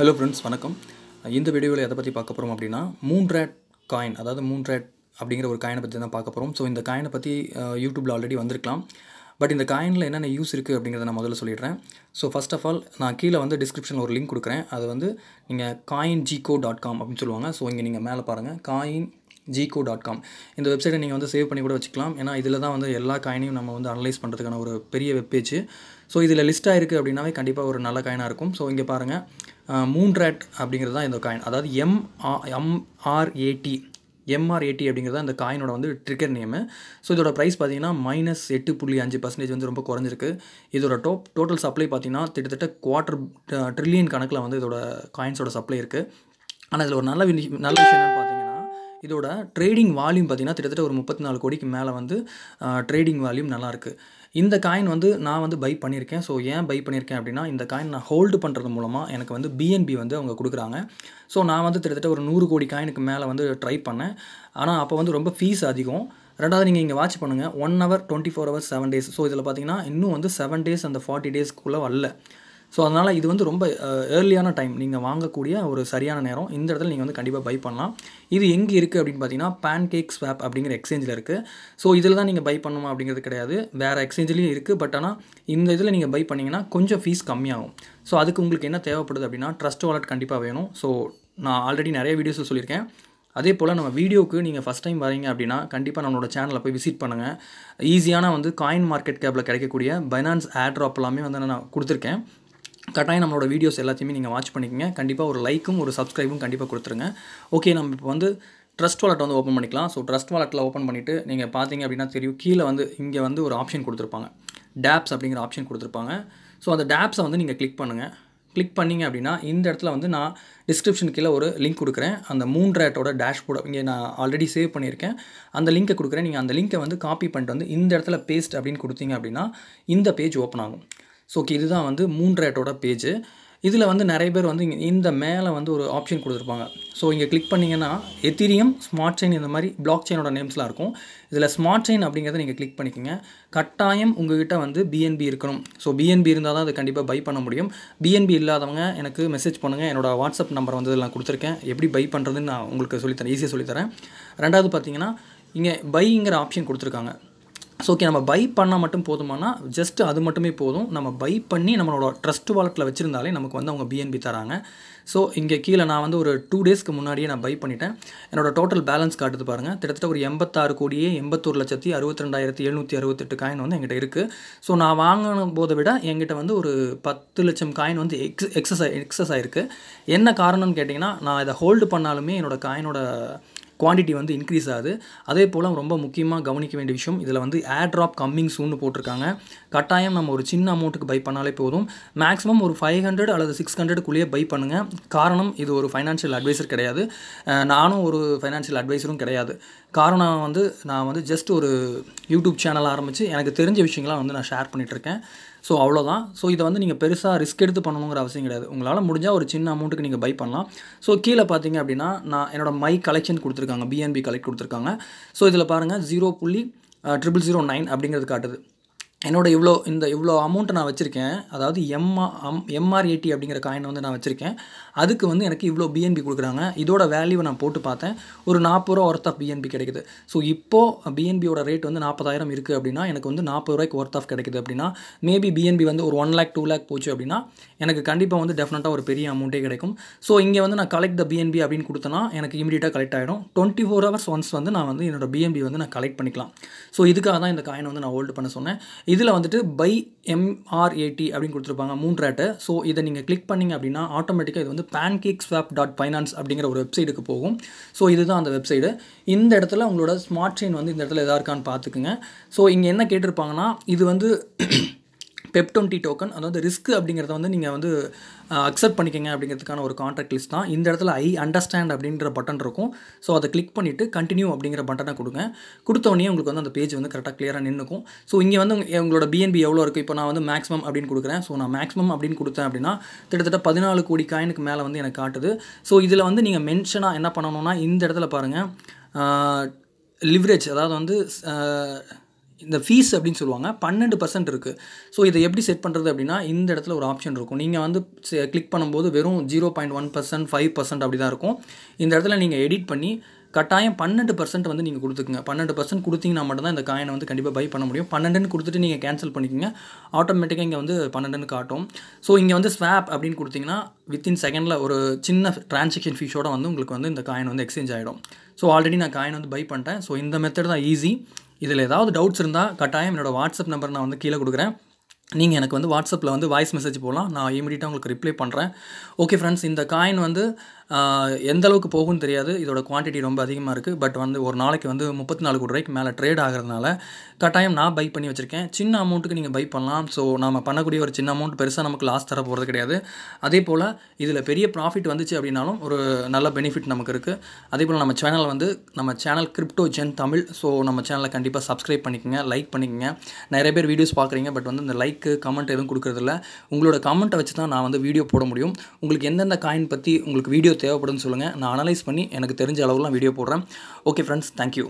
hello friends வணக்கம் இந்த வீடியோவில் எதை பற்றி பார்க்க போகிறோம் அப்படின்னா மூன்ரேட் காயின் அதாவது மூன்ரேட் அப்படிங்கிற ஒரு காயினை பற்றி தான் பார்க்க போகிறோம் ஸோ இந்த காயினை பற்றி யூடியூப்பில் ஆல்ரெடி வந்திருக்கலாம் பட் இந்த காயினில் என்னென்ன யூஸ் இருக்குது அப்படிங்கிறத நான் முதல்ல சொல்லிடுறேன் ஸோ ஃபஸ்ட் ஆஃப் ஆல் நான் கீழே வந்து டிஸ்கிரிப்ஷனில் ஒரு லிங்க் கொடுக்குறேன் அது வந்து நீங்கள் காயின் ஜிகோ டாட் காம் அப்படின்னு சொல்லுவாங்க ஸோ இங்கே நீங்கள் மேலே பாருங்கள் காயின் ஜிகோ டாட் காம் இந்த வெப்சைட்டை நீங்கள் வந்து சேவ் பண்ணி கூட வச்சுக்கலாம் ஏன்னா இதில் தான் வந்து எல்லா காயினையும் நம்ம வந்து அனலைஸ் பண்ணுறதுக்கான ஒரு பெரிய வெப்பேஜ் ஸோ இதில் லிஸ்ட்டாக இருக்குது அப்படின்னாவே கண்டிப்பாக ஒரு நல்ல காயினாக இருக்கும் ஸோ இங்கே பாருங்கள் மூன்ராட் அப்படிங்கிறது தான் இந்த காயின் அதாவது எம் எம்ஆர்ஏடி எம்ஆர்ஏடி அப்படிங்கிறது அந்த காயினோட வந்து ட்ரிக்கர் நேமு ஸோ இதோட ப்ரைஸ் பார்த்தீங்கன்னா மைனஸ் எட்டு புள்ளி அஞ்சு பர்சன்டேஜ் வந்து ரொம்ப குறைஞ்சிருக்கு இதோட டோப் டோட்டல் சப்ளை பார்த்தீங்கன்னா கிட்டத்தட்ட குவார்டர் ட்ரில்லியன் கணக்கில் வந்து இதோட காயின்ஸோட சப்ளை இருக்குது ஆனால் இதில் ஒரு நல்ல நல்ல விஷயம் என்னென்னு பார்த்தீங்கன்னா இதோட ட்ரேடிங் வால்யூம் பார்த்திங்கன்னா கிட்டத்தட்ட ஒரு முப்பத்தி நாலு கோடிக்கு மேலே வந்து ட்ரேடிங் வால்யூம் நல்லாயிருக்கு இந்த காயின் வந்து நான் வந்து பை பண்ணியிருக்கேன் ஸோ ஏன் பை பண்ணியிருக்கேன் அப்படின்னா இந்த காயின் நான் ஹோல்டு பண்ணுறது மூலமாக எனக்கு வந்து பிஎன்பி வந்து அவங்க கொடுக்குறாங்க ஸோ நான் வந்து கிட்டத்தட்ட ஒரு நூறு கோடி காயினுக்கு மேலே வந்து ட்ரை பண்ணேன் ஆனால் அப்போ வந்து ரொம்ப ஃபீஸ் அதிகம் ரெண்டாவது நீங்கள் இங்கே வாட்ச் பண்ணுங்கள் one hour twenty four hours seven days so இதில் பார்த்தீங்கன்னா இன்னும் வந்து செவன் டேஸ் அந்த ஃபார்ட்டி டேஸ்க்குள்ளே வரல ஸோ அதனால் இது வந்து ரொம்ப ஏர்லியான டைம் நீங்கள் வாங்கக்கூடிய ஒரு சரியான நேரம் இந்த இடத்துல நீங்கள் வந்து கண்டிப்பாக பை பண்ணலாம் இது எங்கே இருக்குது அப்படின்னு பார்த்தீங்கன்னா பேன் கேக் ஸ்வாப் அப்படிங்கிற எக்ஸ்சேஞ்சில் இருக்குது ஸோ இதில் தான் நீங்கள் பை பண்ணணும் அப்படிங்கிறது கிடையாது வேறு எக்ஸ்சேஞ்சிலையும் இருக்குது பட் ஆனால் இந்த இதில் நீங்கள் பை பண்ணிங்கன்னா கொஞ்சம் ஃபீஸ் கம்மியாகும் ஸோ அதுக்கு உங்களுக்கு என்ன தேவைப்படுது அப்படின்னா ட்ரஸ்ட் வாலெட் கண்டிப்பாக வேணும் ஸோ நான் ஆல்ரெடி நிறைய வீடியோஸில் சொல்லியிருக்கேன் அதே போல் நம்ம வீடியோவுக்கு நீங்கள் ஃபஸ்ட் டைம் வரீங்க அப்படின்னா கண்டிப்பாக நம்மளோட சேனலை போய் விசிட் பண்ணுங்கள் ஈஸியான வந்து காயின் மார்க்கெட் கேப்பில் கிடைக்கக்கூடிய பைனான்ஸ் ஆட் ட்ராப் எல்லாமே வந்து நான் கொடுத்துருக்கேன் கட்டாயம் நம்மளோட வீடியோஸ் எல்லாத்தையுமே நீங்கள் வாட்ச் பண்ணிக்கங்க கண்டிப்பாக ஒரு லைக்கும் ஒரு சப்ஸ்கிரைபும் கண்டிப்பாக கொடுத்துருங்க ஓகே நம்ம இப்போ வந்து ட்ரஸ்ட் வாலெட் வந்து ஓப்பன் பண்ணிக்கலாம் ஸோ ட்ரஸ்ட் வாலெட்டில் ஓப்பன் பண்ணிவிட்டு நீங்கள் பார்த்தீங்க அப்படின்னா தெரியும் கீழே வந்து இங்கே வந்து ஒரு ஆப்ஷன் கொடுத்துருப்பாங்க டேப்ஸ் அப்படிங்கிற ஆப்ஷன் கொடுத்துருப்பாங்க ஸோ அந்த டேப்ஸை வந்து நீங்கள் கிளிக் பண்ணுங்கள் கிளிக் பண்ணிங்க அப்படின்னா இந்த இடத்துல வந்து நான் டிஸ்கிரிப்ஷன் கீழே ஒரு லிங்க் கொடுக்குறேன் அந்த மூணு ரேட்டோட டேஷ்போர்டு இங்கே நான் ஆல்ரெடி சேவ் பண்ணியிருக்கேன் அந்த லிங்க்கை கொடுக்குறேன் நீங்கள் அந்த லிங்க்கை வந்து காப்பி பண்ணிட்டு வந்து இந்த இடத்துல பேஸ்ட் அப்படின்னு கொடுத்தீங்க அப்படின்னா இந்த பேஜ் ஓப்பன் ஆகும் ஸோ இதுதான் வந்து மூன்றேட்டோட பேஜ் இதில் வந்து நிறைய பேர் வந்து இந்த மேலே வந்து ஒரு ஆப்ஷன் கொடுத்துருப்பாங்க ஸோ இங்கே கிளிக் பண்ணிங்கன்னா எத்திரியம் ஸ்மார்ட் செயின் இந்த மாதிரி பிளாக் செயினோட நேம்ஸ்லாம் இருக்கும் இதில் ஸ்மார்ட் செயின் அப்படிங்கிறத நீங்கள் கிளிக் பண்ணிக்கோங்க கட்டாயம் உங்கள்கிட்ட வந்து பிஎன்பி இருக்கணும் ஸோ பிஎன்பி இருந்தால் தான் அது கண்டிப்பாக பை பண்ண முடியும் பிஎன்பி இல்லாதவங்க எனக்கு மெசேஜ் பண்ணுங்கள் என்னோடய வாட்ஸ்அப் நம்பர் வந்து நான் கொடுத்துருக்கேன் எப்படி பை பண்ணுறதுன்னு நான் உங்களுக்கு சொல்லித்தரேன் ஈஸியாக சொல்லித்தரேன் ரெண்டாவது பார்த்தீங்கன்னா இங்கே பைங்கிற ஆப்ஷன் கொடுத்துருக்காங்க ஸோ ஓகே நம்ம பை பண்ணால் மட்டும் போதுமானா ஜஸ்ட் அது மட்டுமே போதும் நம்ம பை பண்ணி நம்மளோட ட்ரஸ்ட் வாலெட்டில் வச்சுருந்தாலே நமக்கு வந்து அவங்க பிஎன்பி தராங்க ஸோ இங்கே கீழே நான் வந்து ஒரு டூ டேஸ்க்கு முன்னாடியே நான் பை பண்ணிட்டேன் என்னோடய டோட்டல் பேலன்ஸ் காட்டுது பாருங்கள் கிட்டத்தட்ட ஒரு எண்பத்தாறு கோடியே எண்பத்தொரு லட்சத்தி அறுபத்தி ரெண்டாயிரத்தி எழுநூற்றி அறுபத்தெட்டு காயின் வந்து எங்கிட்ட இருக்குது ஸோ நான் வாங்கின போதை விட எங்கிட்ட வந்து ஒரு பத்து லட்சம் காயின் வந்து எக்ஸ் எக்ஸஸ் எக்ஸஸ் ஆகிருக்கு என்ன காரணம்னு கேட்டிங்கன்னா நான் இதை ஹோல்டு பண்ணாலுமே என்னோடய காயினோட குவான்டிட்டி வந்து இன்க்ரீஸ் ஆகுது அதே போல் ரொம்ப முக்கியமாக கவனிக்க வேண்டிய விஷயம் இதில் வந்து ஏர் ட்ராப் கம்மிங் சூன்னு போட்டிருக்காங்க கட்டாயம் நம்ம ஒரு சின்ன அமௌண்ட்டுக்கு பை பண்ணாலே போதும் மேக்ஸிமம் ஒரு ஃபைவ் ஹண்ட்ரட் அல்லது சிக்ஸ் ஹண்ட்ரடுக்குள்ளேயே பை பண்ணுங்கள் காரணம் இது ஒரு ஃபைனான்ஷியல் அட்வைசர் கிடையாது நானும் ஒரு ஃபைனான்ஷியல் அட்வைசரும் கிடையாது காரணம் வந்து நான் வந்து ஜஸ்ட் ஒரு யூடியூப் சேனல் ஆரம்பித்து எனக்கு தெரிஞ்ச விஷயங்கள்லாம் வந்து நான் ஷேர் பண்ணிகிட்ருக்கேன் ஸோ அவ்வளோதான் ஸோ இதை வந்து நீங்கள் பெருசாக ரிஸ்க் எடுத்து பண்ணணுங்கிற அவசியம் கிடையாது உங்களால் முடிஞ்சால் ஒரு சின்ன அமௌண்ட்டுக்கு நீங்கள் பை பண்ணலாம் ஸோ கீழே பார்த்தீங்க அப்படின்னா நான் என்னோடய மை கலெக்ஷன் கொடுத்துருக்காங்க பிஎன்பி கலெக்ட் கொடுத்துருக்காங்க ஸோ இதில் பாருங்கள் ஜீரோ புள்ளி ட்ரிபிள் ஜீரோ நைன் அப்படிங்கிறது காட்டுது என்னோட இவ்வளோ இந்த இவ்வளோ அமௌண்ட்டை நான் வச்சுருக்கேன் அதாவது எம்ஆ அம் எம்ஆர்ஏடி அப்படிங்கிற காயினை வந்து நான் வச்சுருக்கேன் அதுக்கு வந்து எனக்கு இவ்வளோ பிஎன்பி கொடுக்குறாங்க இதோட வேல்யூவை நான் போட்டு பார்த்தேன் ஒரு நாற்பது ரூபா ஒர்த் ஆஃப் பிஎன்பி கிடைக்குது ஸோ இப்போது பிஎன்பியோட ரேட் வந்து நாற்பதாயிரம் இருக்குது அப்படின்னா எனக்கு வந்து நாற்பது ரூபாய்க்கு ஒர்த் ஆஃப் கிடைக்குது அப்படின்னா மேபி பிஎன்பி வந்து ஒரு ஒன் லேக் டூ லேக் போச்சு அப்படின்னா எனக்கு கண்டிப்பாக வந்து டெஃபினட்டாக ஒரு பெரிய அமௌண்ட்டே கிடைக்கும் ஸோ இங்கே வந்து நான் கலெக்ட் த பிஎன்பி அப்படின்னு கொடுத்தனா எனக்கு இமீடியட்டாக கலெக்ட் ஆகிடும் டுவெண்ட்டி ஃபோர் ஹவர்ஸ் ஒன்ஸ் வந்து நான் வந்து என்னோடய பிஎன்பி வந்து நான் கலெக்ட் பண்ணிக்கலாம் ஸோ இதுக்காக தான் இந்த காயினை வந்து நான் ஹோல்டு பண்ண சொன்னேன் இதில் வந்துட்டு பை எம்ஆர்ஏடி அப்படின்னு கொடுத்துருப்பாங்க மூன்றாட்டை ஸோ இதை நீங்கள் கிளிக் பண்ணிங்க அப்படின்னா ஆட்டோமேட்டிக்காக இது வந்து pancake swap dot finance அப்படிங்கிற ஒரு வெப்சைட்டுக்கு போகும் ஸோ இதுதான் அந்த வெப்சைடு இந்த இடத்துல உங்களோட ஸ்மார்ட் செயின் வந்து இந்த இடத்துல எதாக இருக்கான்னு பார்த்துக்குங்க ஸோ இங்கே என்ன கேட்டிருப்பாங்கன்னா இது வந்து பெப் டுவெண்ட்டி டோக்கன் அதாவது ரிஸ்க் அப்படிங்கிறத வந்து நீங்கள் வந்து அக்செப்ட் பண்ணிக்கங்க அப்படிங்கிறதுக்கான ஒரு கான்ட்ராக்ட் லிஸ்ட் தான் இந்த இடத்துல ஐ அண்டர்ஸ்டாண்ட் அப்படின்ற பட்டன் இருக்கும் ஸோ அதை கிளிக் பண்ணிவிட்டு கண்டினியூ அப்படிங்கிற பட்டனை கொடுங்க கொடுத்தோடனே உங்களுக்கு வந்து அந்த பேஜ் வந்து கரெக்டாக கிளியராக நின்றுக்கும் ஸோ இங்கே வந்து உங்களோட பிஎன்பி எவ்வளோ இருக்குது இப்போ நான் வந்து மேக்ஸிமம் அப்படின்னு கொடுக்குறேன் ஸோ நான் மேக்ஸிமம் அப்படின்னு கொடுத்தேன் அப்படின்னா கிட்டத்தட்ட பதினாலு கோடி காயினுக்கு மேலே வந்து எனக்கு காட்டுது ஸோ இதில் வந்து நீங்கள் மென்ஷனாக என்ன பண்ணணும்னா இந்த இடத்துல பாருங்கள் லிவரேஜ் அதாவது வந்து இந்த ஃபீஸ் அப்படின்னு சொல்லுவாங்க பன்னெண்டு பர்சன்ட் இருக்குது ஸோ இதை எப்படி செட் பண்ணுறது அப்படின்னா இந்த இடத்துல ஒரு ஆப்ஷன் இருக்கும் நீங்கள் வந்து கிளிக் பண்ணும்போது வெறும் zero point one percent five percent அப்படி தான் இருக்கும் இந்த இடத்துல நீங்கள் எடிட் பண்ணி கட்டாயம் பன்னெண்டு பர்சன்ட் வந்து நீங்கள் கொடுத்துக்குங்க பன்னெண்டு பர்சன்ட் கொடுத்தீங்கன்னா தான் இந்த காயினை வந்து கண்டிப்பாக பை பண்ண முடியும் பன்னெண்டுன்னு கொடுத்துட்டு நீங்கள் கேன்சல் பண்ணிக்கோங்க ஆட்டோமேட்டிக்காக இங்கே வந்து பன்னெண்டுன்னு காட்டும் ஸோ இங்கே வந்து ஸ்வாப் அப்படின்னு கொடுத்தீங்கன்னா வித்தின் செகண்டில் ஒரு சின்ன டிரான்சாக்ஷன் ஃபீஸோட வந்து உங்களுக்கு வந்து இந்த காயின் வந்து எக்ஸ்சேஞ்ச் ஆகிடும் ஸோ ஆல்ரெடி நான் காயின் வந்து பை பண்ணிட்டேன் ஸோ இந்த மெத்தட் தான் ஈஸி இதில் ஏதாவது டவுட்ஸ் இருந்தால் கட்டாயம் என்னோடய வாட்ஸ்அப் நம்பர் நான் வந்து கீழே கொடுக்குறேன் நீங்கள் எனக்கு வந்து வாட்ஸ்அப்பில் வந்து வாய்ஸ் மெசேஜ் போகலாம் நான் இமீடியட்டாக உங்களுக்கு ரிப்ளை பண்ணுறேன் ஓகே ஃப்ரெண்ட்ஸ் இந்த காயின் வந்து எந்த அளவுக்கு போகும்னு தெரியாது இதோட குவான்டிட்டி ரொம்ப அதிகமாக இருக்குது பட் வந்து ஒரு நாளைக்கு வந்து முப்பத்தி நாலு கோடி ரூபாய்க்கு மேலே ட்ரேட் ஆகிறதுனால கட்டாயம் நான் பை பண்ணி வச்சுருக்கேன் சின்ன அமௌண்ட்டுக்கு நீங்கள் பை பண்ணலாம் ஸோ நம்ம பண்ணக்கூடிய ஒரு சின்ன அமௌண்ட் பெருசாக நமக்கு லாஸ் தர போகிறது கிடையாது அதே போல் இதில் பெரிய ப்ராஃபிட் வந்துச்சு அப்படின்னாலும் ஒரு நல்ல பெனிஃபிட் நமக்கு இருக்குது அதே போல் நம்ம சேனல் வந்து நம்ம channel crypto zen Tamil so நம்ம சேனலை கண்டிப்பாக சப்ஸ்கிரைப் பண்ணிக்கோங்க லைக் பண்ணிக்கோங்க நிறைய பேர் வீடியோஸ் பார்க்குறீங்க பட் வந்து இந்த லைக்கு கமெண்ட் எதுவும் கொடுக்குறதில்ல உங்களோட கமெண்ட்டை வச்சு தான் நான் வந்து வீடியோ போட முடியும் உங்களுக்கு எந்தெந்த காயின் பற்றி உங்களுக்கு வீடியோ தேவைப்படுன்னு சொல்லுங்கள் நான் அனலைஸ் பண்ணி எனக்கு தெரிஞ்ச அளவுலாம் வீடியோ போடுறேன் ஓகே ஃப்ரெண்ட்ஸ் தேங்க்யூ